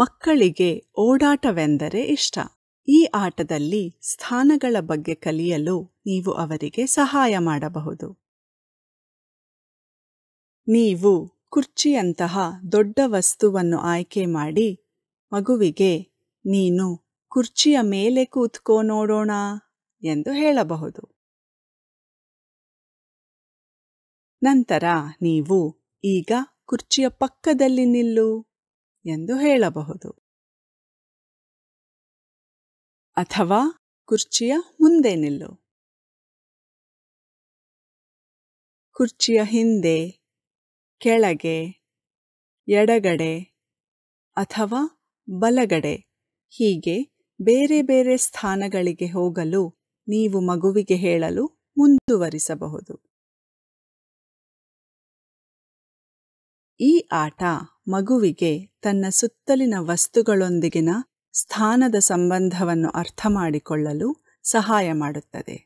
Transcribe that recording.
ಮಕ್ಕಳಿಗೆ ಓಡಾಟವೆಂದರೆ ಇಷ್ಟ ಈ ಆಟದಲ್ಲಿ ಸ್ಥಾನಗಳ ಬಗ್ಗೆ ಕಲಿಯಲು ನೀವು ಅವರಿಗೆ ಸಹಾಯ ಮಾಡಬಹುದು ನೀವು ಕುರ್ಚಿಯಂತಹ ದೊಡ್ಡ ವಸ್ತುವನ್ನು ಆಯ್ಕೆ ಮಾಡಿ ಮಗುವಿಗೆ ನೀನು ಕುರ್ಚಿಯ ಮೇಲೆ ಕೂತ್ಕೋ ನೋಡೋಣ ಎಂದು ಹೇಳಬಹುದು ನಂತರ ನೀವು ಈಗ ಕುರ್ಚಿಯ ಪಕ್ಕದಲ್ಲಿ ನಿಲ್ಲು ಎಂದು ಹೇಳಬಹುದು ಅಥವಾ ಕುರ್ಚಿಯ ಮುಂದೆ ನಿಲ್ಲು ಕುರ್ಚಿಯ ಹಿಂದೆ ಕೆಳಗೆ ಎಡಗಡೆ ಅಥವಾ ಬಲಗಡೆ ಹೀಗೆ ಬೇರೆ ಬೇರೆ ಸ್ಥಾನಗಳಿಗೆ ಹೋಗಲು ನೀವು ಮಗುವಿಗೆ ಹೇಳಲು ಮುಂದುವರಿಸಬಹುದು ಈ ಆಟ ಮಗುವಿಗೆ ತನ್ನ ಸುತ್ತಲಿನ ವಸ್ತುಗಳೊಂದಿಗಿನ ಸ್ಥಾನದ ಸಂಬಂಧವನ್ನು ಅರ್ಥ ಮಾಡಿಕೊಳ್ಳಲು ಸಹಾಯ ಮಾಡುತ್ತದೆ